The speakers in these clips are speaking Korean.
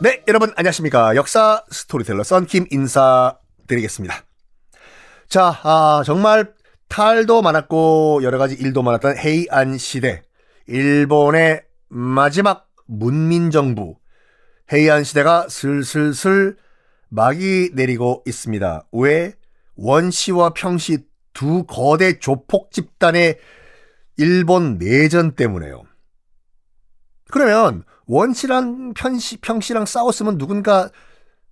네, 여러분 안녕하십니까. 역사 스토리텔러 썬킴 인사드리겠습니다. 자, 아, 정말 탈도 많았고 여러 가지 일도 많았던 헤이안 시대, 일본의 마지막 문민정부, 헤이안 시대가 슬슬슬 막이 내리고 있습니다. 왜 원시와 평시 두 거대 조폭 집단의 일본 내전 때문에요. 그러면 원씨랑 편씨, 평씨랑 싸웠으면 누군가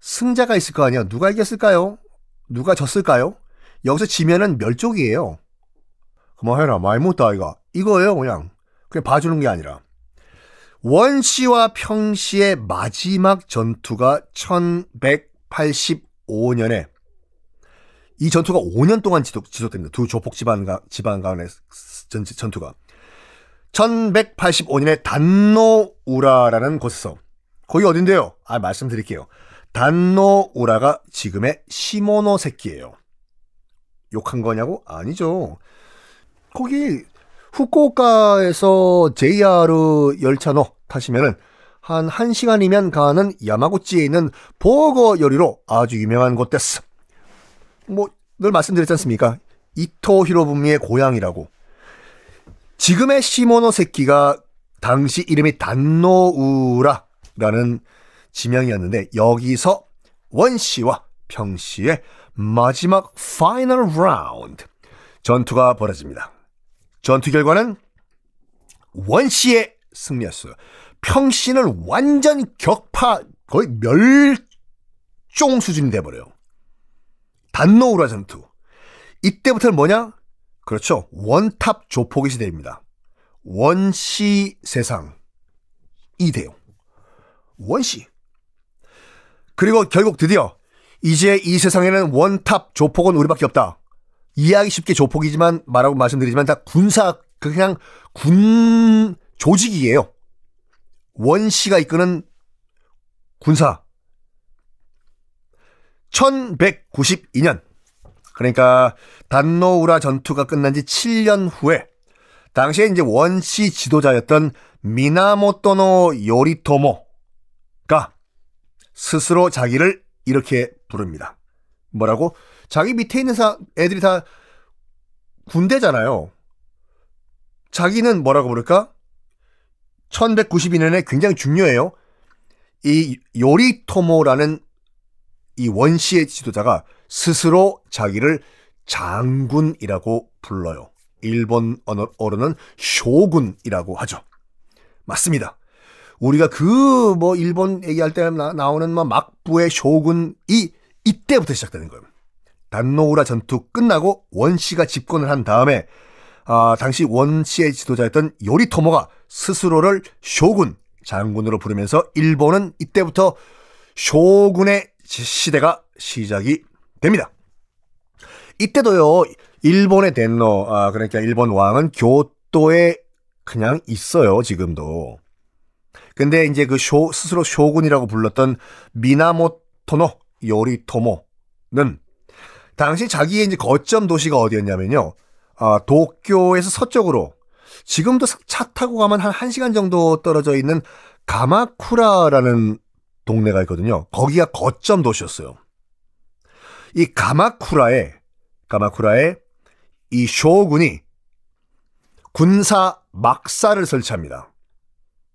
승자가 있을 거 아니야. 누가 이겼을까요? 누가 졌을까요? 여기서 지면은 멸족이에요. 그만해라. 말 못다 이거. 이거예요 그냥. 그냥 봐주는 게 아니라. 원씨와 평씨의 마지막 전투가 1185년에 이 전투가 5년 동안 지속, 됩니다두 조폭 집안, 집안 간의 전, 전투가. 1185년에 단노우라라는 곳에서 거기 어딘데요? 아 말씀드릴게요. 단노우라가 지금의 시모노세키예요. 욕한 거냐고? 아니죠. 거기 후쿠오카에서 JR 열차노 타시면은 한 1시간이면 가는 야마구치에 있는 보거 요리로 아주 유명한 곳 됐어. 뭐늘 말씀드렸지 않습니까? 이토 히로부미의 고향이라고. 지금의 시모노세키가 당시 이름이 단노우라라는 지명이었는데 여기서 원 씨와 평 씨의 마지막 파이널 라운드 전투가 벌어집니다. 전투 결과는 원 씨의 승리였어요. 평 씨는 완전 격파 거의 멸종 수준이 돼버려요. 단노우라 전투. 이때부터는 뭐냐? 그렇죠. 원탑 조폭이 시대입니다. 원시 세상. 이대요. 원시. 그리고 결국 드디어 이제 이 세상에는 원탑 조폭은 우리밖에 없다. 이해하기 쉽게 조폭이지만 말하고 말씀드리지만 다 군사 그 그냥 군 조직이에요. 원시가 이끄는 군사. 1192년 그러니까 단노우라 전투가 끝난 지 7년 후에 당시에 이제 원시 지도자였던 미나모토노 요리토모가 스스로 자기를 이렇게 부릅니다. 뭐라고? 자기 밑에 있는 사, 애들이 다 군대잖아요. 자기는 뭐라고 부를까? 1192년에 굉장히 중요해요. 이 요리토모라는 이 원씨의 지도자가 스스로 자기를 장군이라고 불러요. 일본 언어로는 쇼군이라고 하죠. 맞습니다. 우리가 그 뭐 일본 얘기할 때 나오는 뭐 막부의 쇼군이 이때부터 시작되는 거예요. 단노우라 전투 끝나고 원씨가 집권을 한 다음에 아, 당시 원씨의 지도자였던 요리토모가 스스로를 쇼군 장군으로 부르면서 일본은 이때부터 쇼군의 시대가 시작이 됩니다. 이때도요, 일본의 덴노, 아, 그러니까 일본 왕은 교토에 그냥 있어요, 지금도. 근데 이제 그 쇼, 스스로 쇼군이라고 불렀던 미나모토노 요리토모는 당시 자기의 이제 거점 도시가 어디였냐면요. 아, 도쿄에서 서쪽으로 지금도 차 타고 가면 한 1시간 정도 떨어져 있는 가마쿠라라는 동네가 있거든요. 거기가 거점 도시였어요. 이 가마쿠라에 가마쿠라에 이 쇼군이 군사 막사를 설치합니다.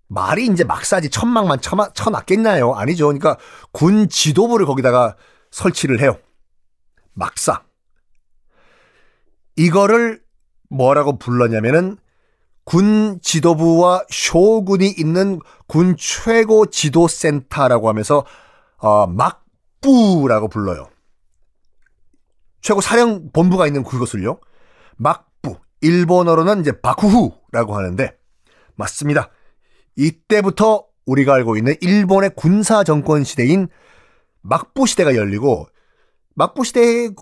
말이 이제 막사지 천막만 쳐마, 쳐놨겠나요? 아니죠. 그러니까 군 지도부를 거기다가 설치를 해요. 막사. 이거를 뭐라고 불렀냐면은 군 지도부와 쇼군이 있는 군 최고 지도센터라고 하면서 어, 막부라고 불러요. 최고 사령 본부가 있는 그곳을요 막부. 일본어로는 이제 바쿠후라고 하는데 맞습니다. 이때부터 우리가 알고 있는 일본의 군사 정권 시대인 막부 시대가 열리고 막부 시대의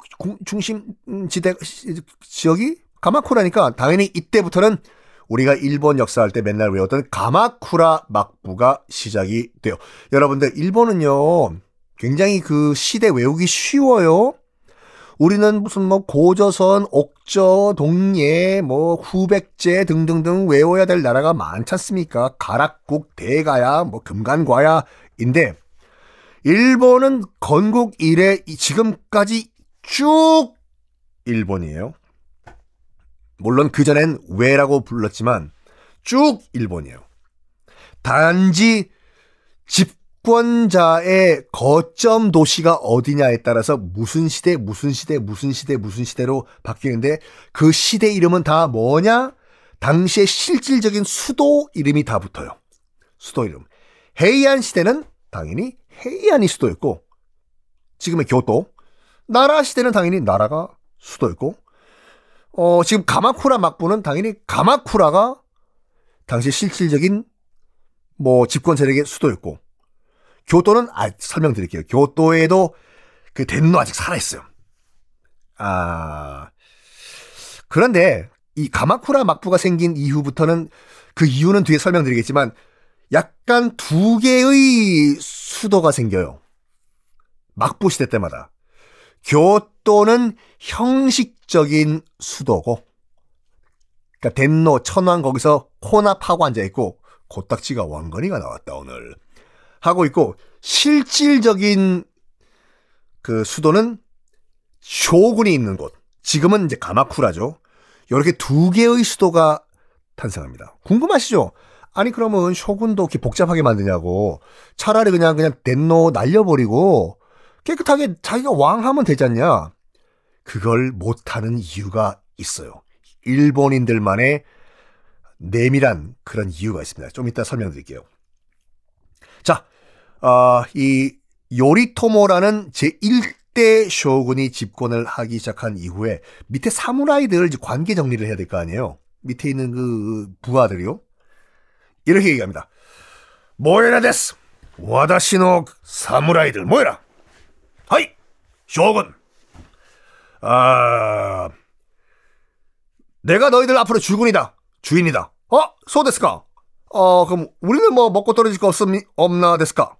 중심 지대 지역이 가마쿠라니까 당연히 이때부터는 우리가 일본 역사할 때 맨날 외웠던 가마쿠라 막부가 시작이 돼요. 여러분들, 일본은요, 굉장히 그 시대 외우기 쉬워요. 우리는 무슨 뭐 고조선, 옥저, 동예, 뭐 후백제 등등등 외워야 될 나라가 많지 않습니까? 가락국, 대가야, 뭐 금간과야인데 일본은 건국 이래 지금까지 쭉 일본이에요. 물론 그전엔 왜라고 불렀지만 쭉 일본이에요. 단지 집권자의 거점 도시가 어디냐에 따라서 무슨 시대, 무슨 시대, 무슨 시대, 무슨 시대로 바뀌는데 그 시대 이름은 다 뭐냐? 당시의 실질적인 수도 이름이 다 붙어요. 수도 이름. 헤이안 시대는 당연히 헤이안이 수도였고, 지금의 교토, 나라 시대는 당연히 나라가 수도였고, 어, 지금 가마쿠라 막부는 당연히 가마쿠라가 당시 실질적인 뭐 집권 세력의 수도였고 교토는 아 설명드릴게요. 교토에도 그 덴노 아직 살아 있어요. 아 그런데 이 가마쿠라 막부가 생긴 이후부터는 그 이유는 뒤에 설명드리겠지만 약간 두 개의 수도가 생겨요. 막부 시대 때마다 교토 또는 형식적인 수도고 그러니까 덴노 천왕 거기서 혼합하고 앉아 있고 고딱지가 왕건이가 나왔다 오늘 하고 있고 실질적인 그 수도는 조군이 있는 곳 지금은 이제 가마쿠라죠. 이렇게 두 개의 수도가 탄생합니다. 궁금하시죠? 아니 그러면 쇼군도 이렇게 복잡하게 만드냐고 차라리 그냥 그냥 덴노 날려버리고 깨끗하게 자기가 왕 하면 되지 않냐 그걸 못하는 이유가 있어요. 일본인들만의 내밀한 그런 이유가 있습니다. 좀 이따 설명드릴게요. 자, 어, 이 요리토모라는 제1대 쇼군이 집권을 하기 시작한 이후에 밑에 사무라이들 관계 정리를 해야 될 거 아니에요. 밑에 있는 그, 그 부하들이요. 이렇게 얘기합니다. 모여라 데스! 와다시노 사무라이들 모여라! 하이! 쇼군! 아, 내가 너희들 앞으로 주군이다. 주인이다. 어, 소데스까? 어, 그럼 우리는 뭐 먹고 떨어질 거 없음, 없나 됐을까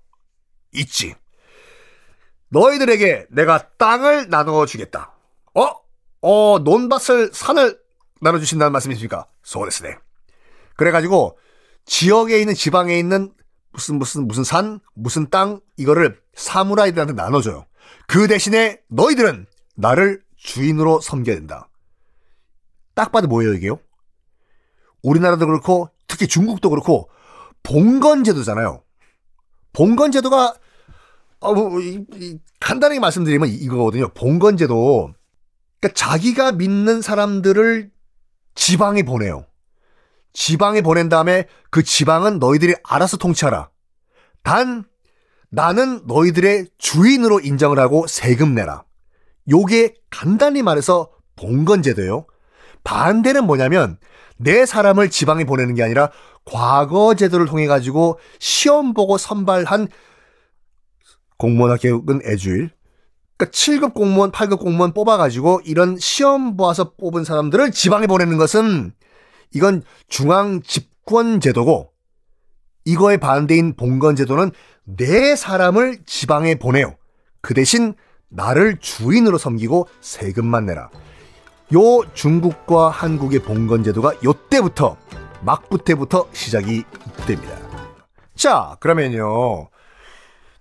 있지. 너희들에게 내가 땅을 나누어 주겠다. 어? 어, 논밭을, 산을 나눠 주신다는 말씀이십니까? 소데스네. 그래가지고 지역에 있는 지방에 있는 무슨 무슨 무슨 산, 무슨 땅 이거를 사무라이들한테 나눠줘요. 그 대신에 너희들은 나를 주인으로 섬겨야 된다. 딱 봐도 뭐예요, 이게요? 우리나라도 그렇고 특히 중국도 그렇고 봉건 제도잖아요. 봉건 제도가 어, 뭐, 이, 이, 간단하게 말씀드리면 이거거든요. 봉건 제도. 그러니까 자기가 믿는 사람들을 지방에 보내요. 지방에 보낸 다음에 그 지방은 너희들이 알아서 통치하라. 단 나는 너희들의 주인으로 인정을 하고 세금 내라. 요게 간단히 말해서 봉건제도예요. 반대는 뭐냐면 내 사람을 지방에 보내는 게 아니라 과거 제도를 통해 가지고 시험 보고 선발한 공무원 계획은 애주일. 그러니까 7급 공무원, 8급 공무원 뽑아 가지고 이런 시험 보아서 뽑은 사람들을 지방에 보내는 것은 이건 중앙 집권 제도고 이거에 반대인 봉건 제도는 내 사람을 지방에 보내요. 그 대신 나를 주인으로 섬기고 세금만 내라. 요 중국과 한국의 봉건 제도가 요때부터 막부 때부터 시작이 됩니다. 자, 그러면요.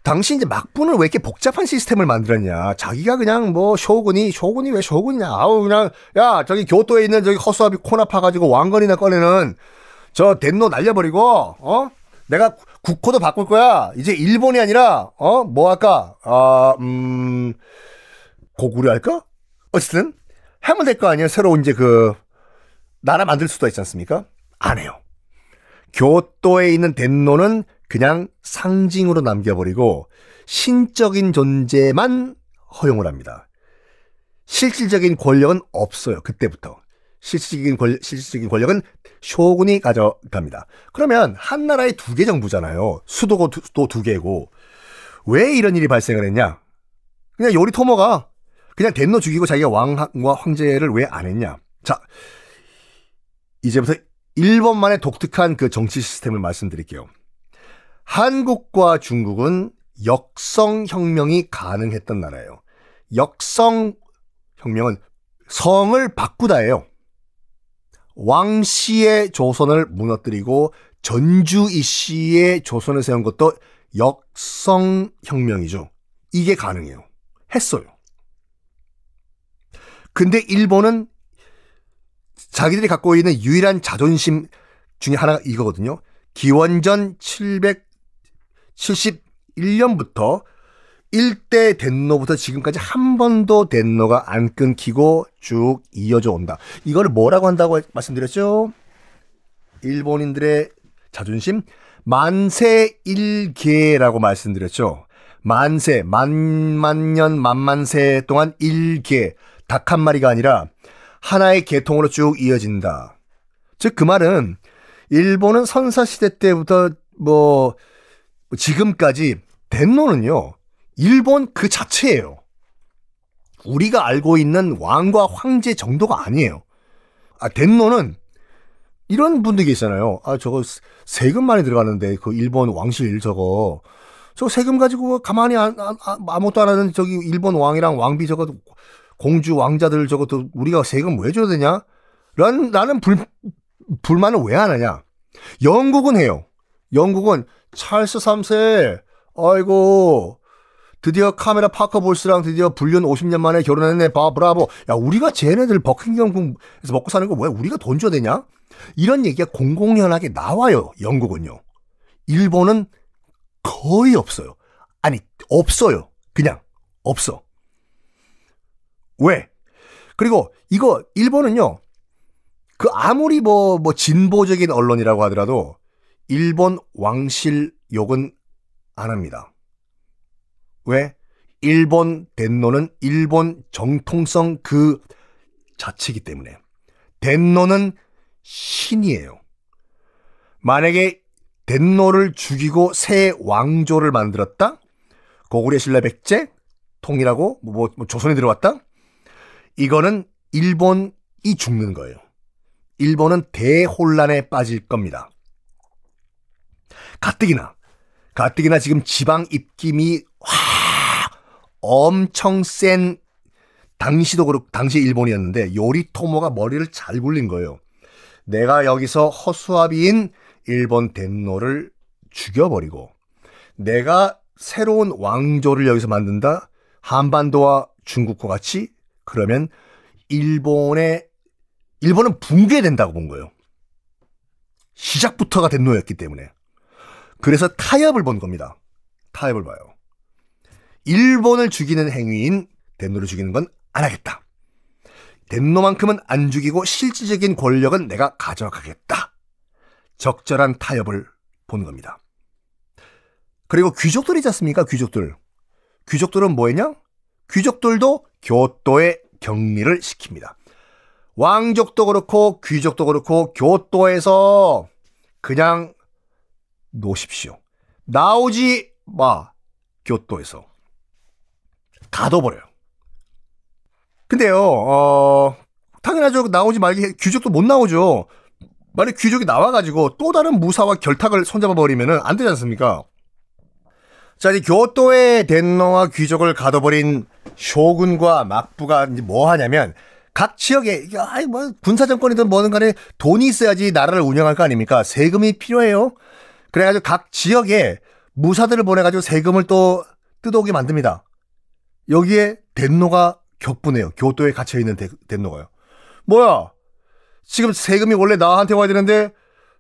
당시 이제 막부는 왜 이렇게 복잡한 시스템을 만들었냐. 자기가 그냥 뭐 쇼군이, 쇼군이 왜 쇼군이냐. 아우, 그냥, 야, 저기 교토에 있는 저기 허수아비 코나 파가지고 왕건이나 꺼내는 저 덴노 날려버리고, 어? 내가 국호도 바꿀 거야. 이제 일본이 아니라 어뭐 할까? 아음 고구려 할까? 어쨌든 하면 될 거 아니에요. 새로 이제 그 나라 만들 수도 있지 않습니까? 안 해요. 교토에 있는 덴노는 그냥 상징으로 남겨버리고 신적인 존재만 허용을 합니다. 실질적인 권력은 없어요. 그때부터. 실질적인, 권력, 실질적인 권력은 쇼군이 가져갑니다. 그러면 한나라의두 개 정부잖아요. 수도고 수도 두 개고. 왜 이런 일이 발생을 했냐? 그냥 요리토모가 그냥 덴노 죽이고 자기가 왕과 황제를 왜 안 했냐? 자, 이제부터 일본만의 독특한 그 정치 시스템을 말씀드릴게요. 한국과 중국은 역성혁명이 가능했던 나라예요. 역성혁명은 성을 바꾸다예요. 왕씨의 조선을 무너뜨리고 전주 이씨의 조선을 세운 것도 역성혁명이죠. 이게 가능해요. 했어요. 근데 일본은 자기들이 갖고 있는 유일한 자존심 중에 하나가 이거거든요. 기원전 771년부터 일대 덴노부터 지금까지 한 번도 덴노가 안 끊기고 쭉 이어져 온다. 이거를 뭐라고 한다고 말씀드렸죠? 일본인들의 자존심 만세 일계라고 말씀드렸죠. 만세 만만년 만만세 동안 일계 닭 한 마리가 아니라 하나의 계통으로 쭉 이어진다. 즉 그 말은 일본은 선사 시대 때부터 뭐 지금까지 덴노는요 일본 그 자체예요. 우리가 알고 있는 왕과 황제 정도가 아니에요. 아, 덴노는 이런 분들이 있잖아요. 아, 저거 세금 많이 들어가는데 그 일본 왕실 저거 저 세금 가지고 가만히 안, 안, 아, 아무것도 안 하는 저기 일본 왕이랑 왕비 저거 공주 왕자들 저거 도 우리가 세금 왜 줘야 되냐? 라는 나는 불 불만을 왜 안 하냐? 영국은 해요. 영국은 찰스 3세 아이고 드디어 카메라 파커 볼스랑 드디어 불륜 50년 만에 결혼했네. 바 브라보. 야 우리가 쟤네들 버킹경궁에서 먹고 사는 거 뭐야? 우리가 돈 줘야 되냐? 이런 얘기가 공공연하게 나와요. 영국은요. 일본은 거의 없어요. 아니 없어요. 그냥 없어. 왜? 그리고 이거 일본은요. 그 아무리 뭐뭐 뭐 진보적인 언론이라고 하더라도 일본 왕실 욕은 안 합니다. 왜? 일본 덴노는 일본 정통성 그 자체이기 때문에 덴노는 신이에요. 만약에 덴노를 죽이고 새 왕조를 만들었다? 고구려 신라 백제? 통일하고 뭐, 뭐조선에 뭐 들어왔다? 이거는 일본이 죽는 거예요. 일본은 대혼란에 빠질 겁니다. 가뜩이나 가뜩이나 지금 지방 입김이 확 엄청 센 당시도 그렇고 당시 일본이었는데 요리토모가 머리를 잘 굴린 거예요. 내가 여기서 허수아비인 일본 덴노를 죽여버리고 내가 새로운 왕조를 여기서 만든다. 한반도와 중국과 같이 그러면 일본의 일본은 붕괴된다고 본 거예요. 시작부터가 덴노였기 때문에. 그래서 타협을 본 겁니다. 타협을 봐요. 일본을 죽이는 행위인 덴노를 죽이는 건 안 하겠다. 덴노만큼은 안 죽이고 실질적인 권력은 내가 가져가겠다. 적절한 타협을 보는 겁니다. 그리고 귀족들이지 않습니까? 귀족들. 귀족들은 뭐 했냐? 귀족들도 교토에 격리를 시킵니다. 왕족도 그렇고 귀족도 그렇고 교토에서 그냥 놓십시오. 나오지 마. 교토에서. 가둬버려요. 근데요, 어, 당연하죠. 나오지 말기 귀족도 못 나오죠. 만약 귀족이 나와가지고 또 다른 무사와 결탁을 손잡아버리면 안 되지 않습니까? 자, 이제 교토의 덴노와 귀족을 가둬버린 쇼군과 막부가 이제 뭐 하냐면 각 지역에 아이 뭐 군사 정권이든 뭐든 간에 돈이 있어야지 나라를 운영할 거 아닙니까? 세금이 필요해요. 그래가지고 각 지역에 무사들을 보내가지고 세금을 또 뜯어오게 만듭니다. 여기에 덴노가 격분해요. 교도에 갇혀 있는 덴노가요. 뭐야? 지금 세금이 원래 나한테 와야 되는데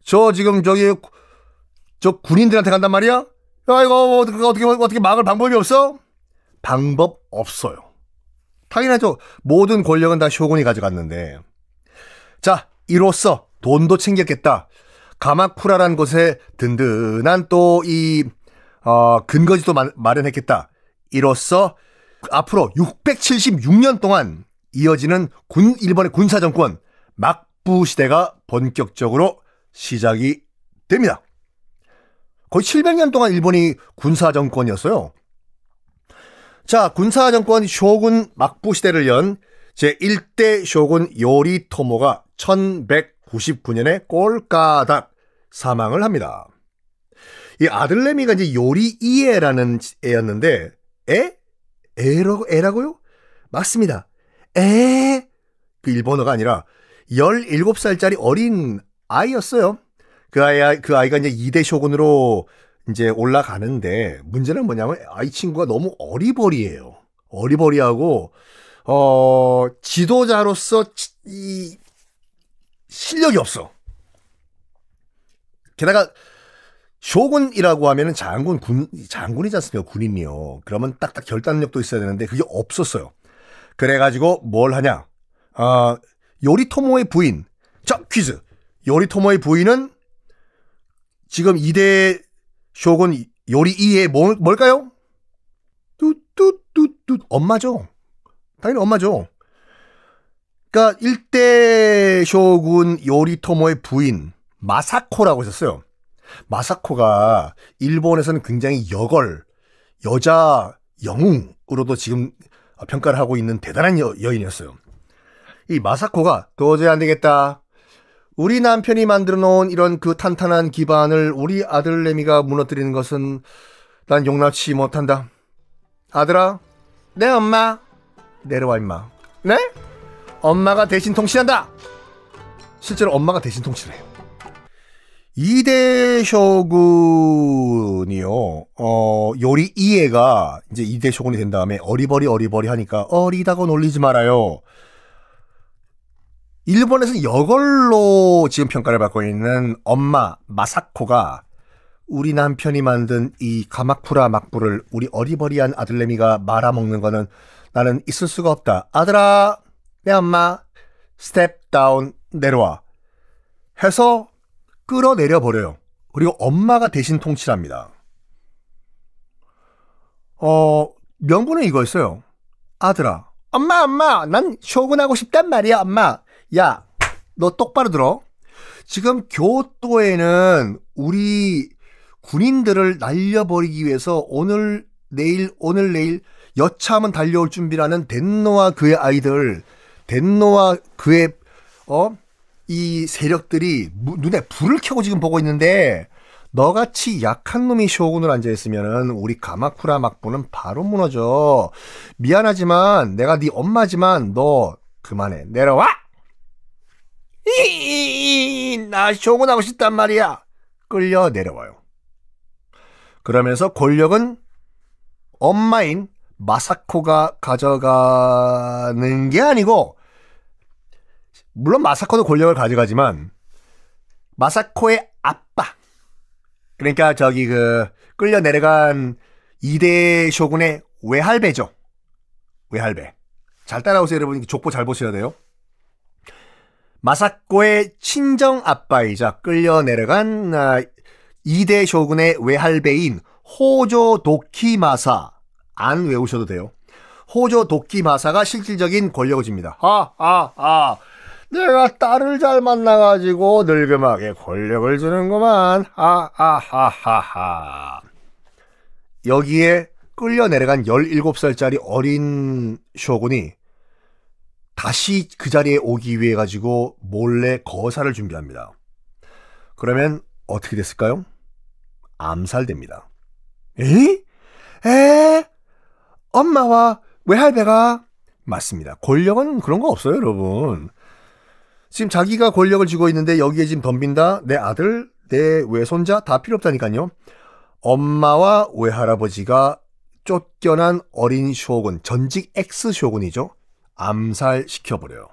저 지금 저기 저 군인들한테 간단 말이야? 야 이거 뭐 어떻게 어떻게 어떻게 막을 방법이 없어? 방법 없어요. 당연하죠. 모든 권력은 다 쇼군이 가져갔는데. 자, 이로써 돈도 챙겼겠다. 가마쿠라란 곳에 든든한 또이 어, 근거지도 마, 마련했겠다. 이로써 앞으로 676년 동안 이어지는 군 일본의 군사 정권 막부 시대가 본격적으로 시작이 됩니다. 거의 700년 동안 일본이 군사 정권이었어요. 자, 군사 정권 쇼군 막부 시대를 연 제1대 쇼군 요리토모가 1199년에 꼴까닥 사망을 합니다. 이 아들내미가 이제 요리 이에라는 애였는데 에? 에라고, 에라고요? 맞습니다. 에, 그 일본어가 아니라 17살짜리 어린 아이였어요. 그 아이, 그 아이가 이제 2대 쇼군으로 이제 올라가는데 문제는 뭐냐면 아이 친구가 너무 어리버리해요. 어리버리하고, 어, 지도자로서 이, 실력이 없어. 게다가 쇼군이라고 하면은 장군 군 장군이지 않습니까 군인이요. 그러면 딱딱 결단력도 있어야 되는데 그게 없었어요. 그래가지고 뭘 하냐? 아 요리토모의 부인. 자 퀴즈. 요리토모의 부인은 지금 이대 쇼군 요리 2의 뭘, 까요 뚜뚜뚜뚜 엄마죠. 당연히 엄마죠. 그러니까 일대 쇼군 요리토모의 부인 마사코라고 했었어요 마사코가 일본에서는 굉장히 여걸, 여자 영웅으로도 지금 평가를 하고 있는 대단한 여, 여인이었어요. 이 마사코가 도저히 안 되겠다. 우리 남편이 만들어 놓은 이런 그 탄탄한 기반을 우리 아들 레미가 무너뜨리는 것은 난 용납치 못한다. 아들아, 내 네, 엄마 내려와 임마. 네? 엄마가 대신 통치한다. 실제로 엄마가 대신 통치를 해요. 이대 쇼군이요. 어, 요리 이해가 이제 이대 쇼군이 된 다음에 어리버리 어리버리 하니까 어리다고 놀리지 말아요. 일본에서는 여걸로 지금 평가를 받고 있는 엄마 마사코가 우리 남편이 만든 이 가마쿠라 막부를 우리 어리버리한 아들내미가 말아먹는 거는 나는 있을 수가 없다. 아들아, 내 엄마 스텝 다운 내려와. 해서 끌어내려 버려요. 그리고 엄마가 대신 통치를 합니다. 어, 명분은 이거였어요. 아들아, 엄마, 엄마, 난 쇼군하고 싶단 말이야, 엄마. 야, 너 똑바로 들어. 지금 교토에는 우리 군인들을 날려버리기 위해서 오늘, 내일, 오늘, 내일 여차하면 달려올 준비라는 덴노와 그의 아이들, 덴노와 그의, 어, 이 세력들이 눈에 불을 켜고 지금 보고 있는데 너같이 약한 놈이 쇼군으로 앉아있으면은 우리 가마쿠라 막부는 바로 무너져. 미안하지만 내가 네 엄마지만 너 그만해 내려와. 이나 쇼군하고 싶단 말이야. 끌려 내려와요. 그러면서 권력은 엄마인 마사코가 가져가는 게 아니고 물론 마사코도 권력을 가져가지만 마사코의 아빠 그러니까 저기 그 끌려 내려간 이대 쇼군의 외할배죠. 외할배. 잘 따라오세요, 여러분. 족보 잘 보셔야 돼요. 마사코의 친정 아빠이자 끌려 내려간 아, 이대 쇼군의 외할배인 호조 도키마사 안 외우셔도 돼요. 호조 도키마사가 실질적인 권력을 집니다. 아, 아, 아. 내가 딸을 잘 만나가지고 늙음하게 권력을 주는구만. 아, 아, 하하하 여기에 끌려 내려간 17살짜리 어린 쇼군이 다시 그 자리에 오기 위해 가지고 몰래 거사를 준비합니다. 그러면 어떻게 됐을까요? 암살됩니다. 에이? 에? 엄마와 외할배가 맞습니다. 권력은 그런 거 없어요, 여러분. 지금 자기가 권력을 쥐고 있는데 여기에 지금 덤빈다. 내 아들, 내 외손자 다 필요 없다니까요. 엄마와 외할아버지가 쫓겨난 어린 쇼군, 전직 엑스 쇼군이죠. 암살시켜버려요.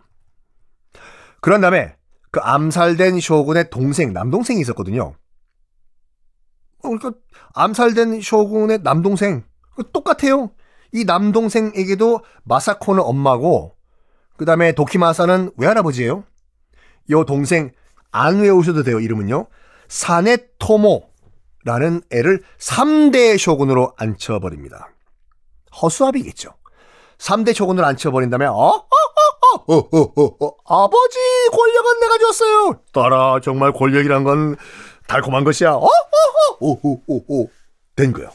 그런 다음에 그 암살된 쇼군의 동생, 남동생이 있었거든요. 어, 그러니까 암살된 쇼군의 남동생 똑같아요. 이 남동생에게도 마사코는 엄마고 그 다음에 도키마사는 외할아버지예요. 요 동생 안 외우셔도 돼요. 이름은요. 사네토모라는 애를 3대 쇼군으로 앉혀버립니다. 허수아비겠죠. 3대 쇼군을 앉혀버린다면 어? 어? 어, 어, 어, 어, 아버지 권력은 내가 줬어요. 따라 정말 권력이란 건 달콤한 것이야. 어, 어, 어, 오호 어, 호된 거요.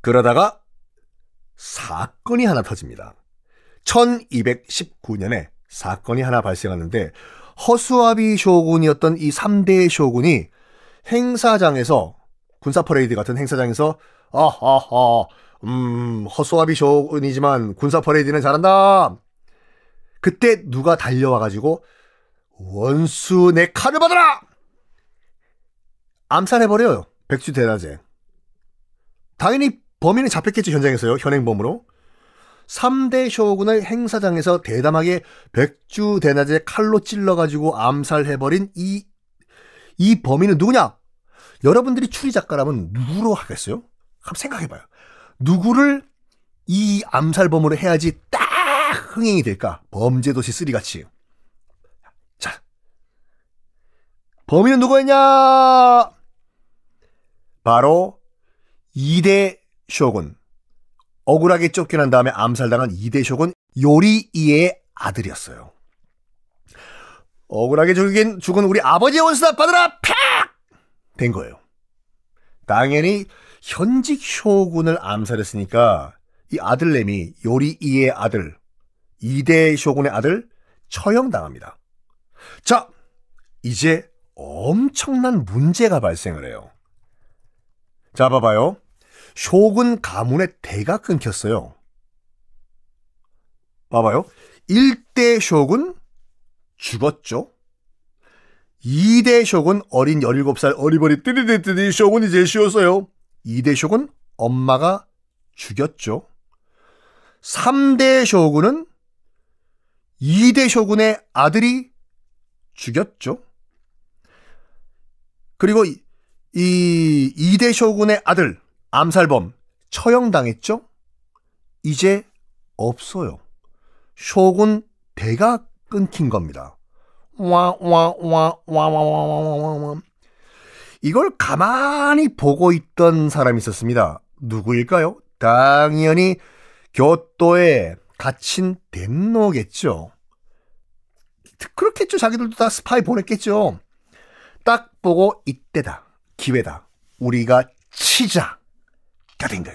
그러다가 사건이 하나 터집니다. 1219년에 사건이 하나 발생하는데 허수아비 쇼군이었던 이 3대 쇼군이 행사장에서 군사 퍼레이드 같은 행사장에서 아하하 음 허수아비 쇼군이지만 군사 퍼레이드는 잘한다. 그때 누가 달려와 가지고 원수 내 칼을 받아라. 암살해버려요. 백주 대낮에. 당연히 범인이 잡혔겠죠 현장에서요 현행범으로. 3대 쇼군을 행사장에서 대담하게 백주 대낮에 칼로 찔러가지고 암살해버린 이, 이 범인은 누구냐? 여러분들이 추리작가라면 누구로 하겠어요? 한번 생각해봐요. 누구를 이 암살범으로 해야지 딱 흥행이 될까? 범죄도시 3같이. 자. 범인은 누구였냐? 바로 2대 쇼군. 억울하게 쫓겨난 다음에 암살당한 이대쇼군 요리이의 아들이었어요. 억울하게 죽인, 죽은 우리 아버지의 원수다 받으라! 팍! 된 거예요. 당연히 현직 쇼군을 암살했으니까 이 아들내미 요리이의 아들 이대 쇼군의 아들 처형당합니다. 자, 이제 엄청난 문제가 발생을 해요. 자, 봐봐요. 쇼군 가문의 대가 끊겼어요. 봐봐요. 1대 쇼군 죽었죠. 2대 쇼군 어린 17살 어리버리 띠디띠디 쇼군이 제시였어요 2대 쇼군 엄마가 죽였죠. 3대 쇼군은 2대 쇼군의 아들이 죽였죠. 그리고 이 2대 쇼군의 아들 암살범 처형당했죠? 이제 없어요. 쇼군 대가 끊긴 겁니다. 와와와와와와와와 이걸 가만히 보고 있던 사람이 있었습니다. 누구일까요? 당연히 교토에 갇힌 덴노겠죠. 그렇겠죠. 자기들도 다 스파이 보냈겠죠. 딱 보고 이때다. 기회다. 우리가 치자. 곁인 거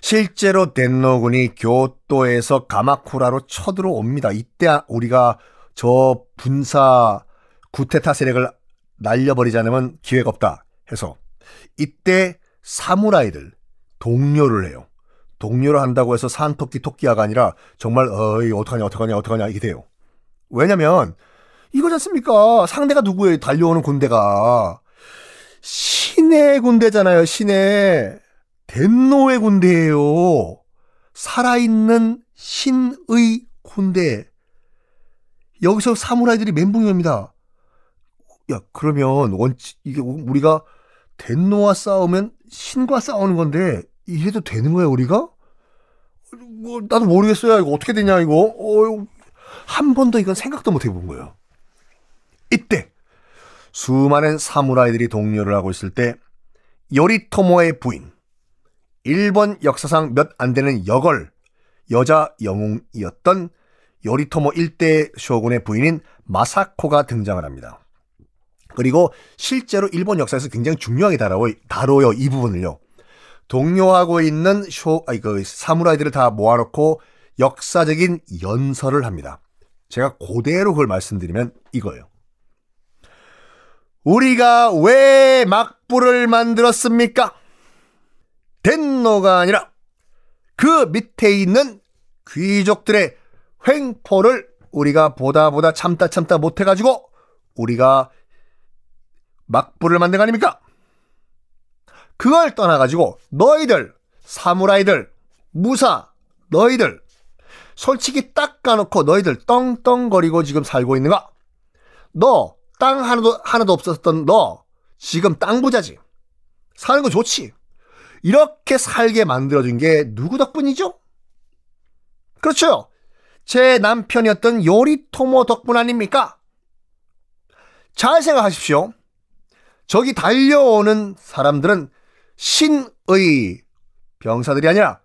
실제로 덴노군이 교토에서 가마쿠라로 쳐들어옵니다. 이때 우리가 저 분사 구테타 세력을 날려버리지 않으면 기회가 없다 해서 이때 사무라이들 동료를 해요. 동료를 한다고 해서 산토끼 토끼아가 아니라 정말 어이 어떡하냐 어떡하냐 어떡하냐 이게 돼요. 왜냐면 이거지않습니까 상대가 누구에 달려오는 군대가 시내 군대잖아요, 시내. 덴노의 군대예요. 살아있는 신의 군대. 여기서 사무라이들이 멘붕이옵니다. 야, 그러면 원칙 이게 우리가 덴노와 싸우면 신과 싸우는 건데 이래도 되는 거야, 우리가? 뭐, 나도 모르겠어요. 이거 어떻게 되냐, 이거. 어, 한 번도 이건 생각도 못 해본 거예요. 이때 수많은 사무라이들이 동료를 하고 있을 때 요리토모의 부인, 일본 역사상 몇 안 되는 여걸, 여자 영웅이었던 요리토모 일대 쇼군의 부인인 마사코가 등장을 합니다. 그리고 실제로 일본 역사에서 굉장히 중요하게 다뤄요, 다뤄요 이 부분을요. 동료하고 있는 쇼, 아니 그 사무라이들을 다 모아놓고 역사적인 연설을 합니다. 제가 고대로 그걸 말씀드리면 이거예요. 우리가 왜 막부를 만들었습니까? 덴노가 아니라 그 밑에 있는 귀족들의 횡포를 우리가 보다 보다 참다 참다 못해가지고 우리가 막부를 만든 거 아닙니까? 그걸 떠나가지고 너희들 사무라이들 무사 너희들 솔직히 딱 까놓고 너희들 떵떵거리고 지금 살고 있는가? 너땅 하나도, 하나도 없었던 너, 지금 땅 부자지. 사는 거 좋지. 이렇게 살게 만들어준 게 누구 덕분이죠? 그렇죠. 제 남편이었던 요리토모 덕분 아닙니까? 잘 생각하십시오. 저기 달려오는 사람들은 신의 병사들이 아니라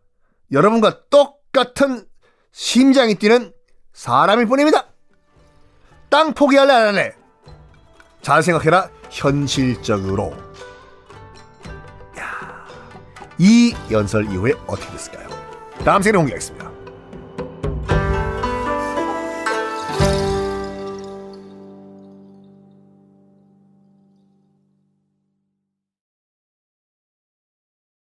여러분과 똑같은 심장이 뛰는 사람일 뿐입니다. 땅 포기할래 안 할래? 잘 생각해라. 현실적으로. 야, 이 연설 이후에 어떻게 됐을까요? 다음 시간에 공개하겠습니다.